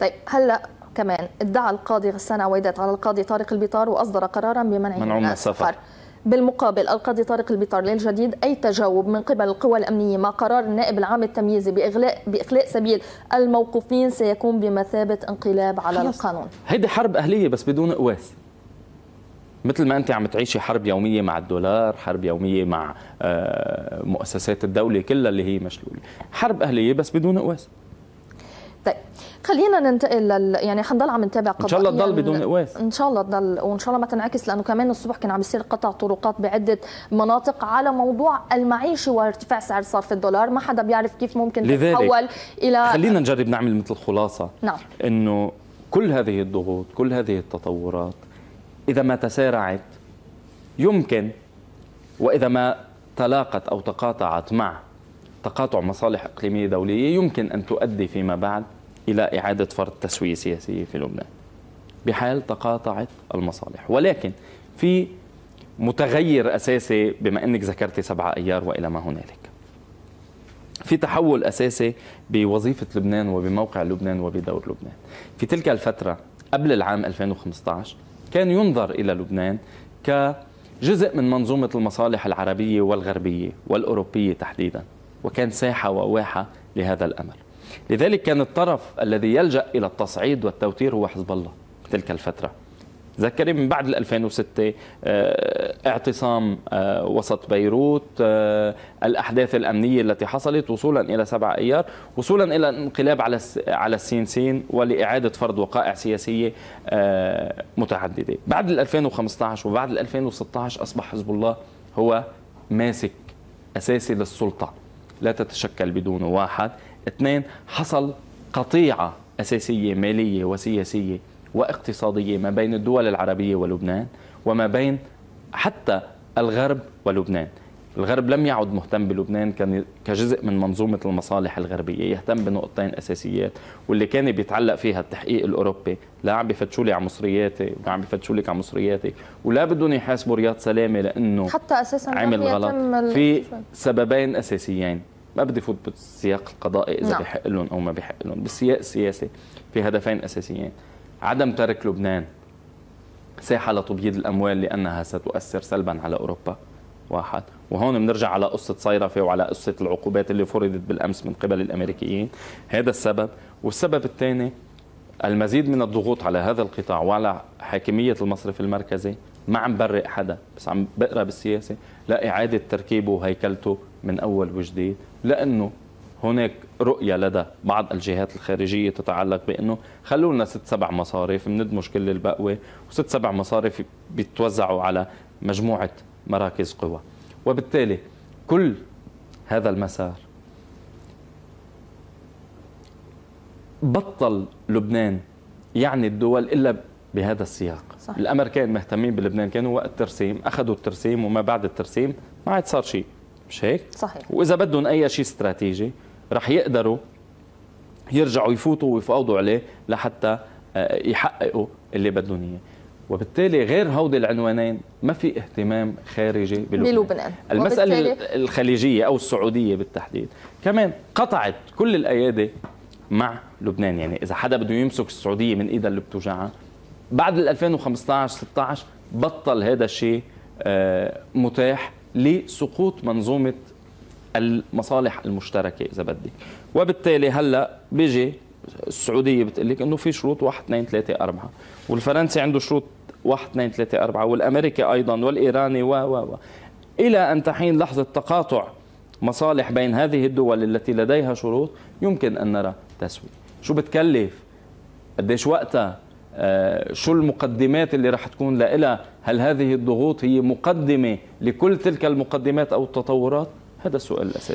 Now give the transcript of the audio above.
طيب هلا كمان ادعى القاضي غسان عويدات على القاضي طارق البطار واصدر قرارا بمنع من السفر بالمقابل القاضي طارق البطار للجديد اي تجاوب من قبل القوى الامنيه مع قرار النائب العام التمييزي باغلاء باخلاء سبيل الموقوفين سيكون بمثابه انقلاب على خلص. القانون هيدي حرب اهليه بس بدون قواس مثل ما انت عم تعيشي حرب يوميه مع الدولار حرب يوميه مع آه، مؤسسات الدوله كلها اللي هي مشلوله حرب اهليه بس بدون قواس طيب خلينا ننتقل لل... يعني حنضل عم نتابع قضايا ان شاء الله تضل يعني بدون اقواس ان شاء الله تضل وان شاء الله ما تنعكس لانه كمان الصبح كان عم يصير قطع طرقات بعده مناطق على موضوع المعيشه وارتفاع سعر صرف الدولار ما حدا بيعرف كيف ممكن تتحول الى خلينا نجرب نعمل مثل خلاصه نعم انه كل هذه الضغوط كل هذه التطورات اذا ما تسارعت يمكن واذا ما تلاقت او تقاطعت مع تقاطع مصالح إقليمية دولية يمكن أن تؤدي فيما بعد إلى إعادة فرض تسوية سياسية في لبنان بحال تقاطعت المصالح ولكن في متغير أساسي بما أنك ذكرتي سبعة أيار وإلى ما هنالك في تحول أساسي بوظيفة لبنان وبموقع لبنان وبدور لبنان في تلك الفترة قبل العام 2015 كان ينظر إلى لبنان كجزء من منظومة المصالح العربية والغربية والأوروبية تحديداً وكان ساحة وواحة لهذا الأمل لذلك كان الطرف الذي يلجأ إلى التصعيد والتوتير هو حزب الله في تلك الفترة تذكري من بعد 2006 آه، اعتصام آه، وسط بيروت آه، الاحداث الامنيه التي حصلت وصولا الى 7 ايار وصولا الى انقلاب على على السين سين ولاعاده فرض وقائع سياسيه متعدده بعد 2015 وبعد 2016 اصبح حزب الله هو ماسك اساسي للسلطه لا تتشكل بدونه واحد اثنين حصل قطيعة أساسية مالية وسياسية واقتصادية ما بين الدول العربية ولبنان وما بين حتى الغرب ولبنان الغرب لم يعد مهتم بلبنان كجزء من منظومة المصالح الغربية يهتم بنقطتين أساسيات واللي كان بيتعلق فيها التحقيق الأوروبي لا عم بفتشوا لي على مصرياتي ولا عم بفتشوا لك على مصرياتي ولا بدهم يحاسبوا رياض سلامة لأنه حتى أساسا عمل غلط في سببين أساسيين ما بدي فوت بالسياق القضائي إذا نعم. بحق لهم أو ما بحق لهم بالسياق السياسي في هدفين أساسيين عدم ترك لبنان ساحة لتبييض الأموال لأنها ستؤثر سلبا على أوروبا واحد وهون بنرجع على قصة صيرفة وعلى قصة العقوبات اللي فرضت بالأمس من قبل الأمريكيين هذا السبب والسبب الثاني المزيد من الضغوط على هذا القطاع وعلى حاكمية المصرف المركزي ما عم برق حدا بس عم بقرا بالسياسة لإعادة تركيبه وهيكلته من أول وجديد لأنه هناك رؤية لدى بعض الجهات الخارجية تتعلق بأنه خلوا لنا ست سبع مصارف بندمج كل البقوة وست سبع مصارف بيتوزعوا على مجموعة مراكز قوى وبالتالي كل هذا المسار بطل لبنان يعني الدول إلا بهذا السياق صح. الأمريكان مهتمين بلبنان كانوا وقت الترسيم أخذوا الترسيم وما بعد الترسيم ما عاد صار شيء مش هيك؟ صحيح وإذا بدهم أي شيء استراتيجي رح يقدروا يرجعوا يفوتوا ويفاوضوا عليه لحتى آه، يحققوا اللي بدهم اياه وبالتالي غير هودي العنوانين ما في اهتمام خارجي بلبنان, بلبنان. المسألة وبالتالي... الخليجية أو السعودية بالتحديد كمان قطعت كل الأيادي مع لبنان يعني إذا حدا بده يمسك السعودية من إيدها اللي بتوجعها بعد 2015 16 بطل هذا الشيء آه، متاح لسقوط منظومة المصالح المشتركة إذا بدك وبالتالي هلأ بيجي السعودية بتقول لك إنه في شروط واحد اثنين ثلاثة أربعة والفرنسي عنده شروط 1 2 3 4 والامريكي ايضا والايراني و و و الى ان تحين لحظه تقاطع مصالح بين هذه الدول التي لديها شروط يمكن ان نرى تسويه شو بتكلف قديش وقتها آه شو المقدمات اللي راح تكون لها هل هذه الضغوط هي مقدمه لكل تلك المقدمات او التطورات هذا السؤال الاساسي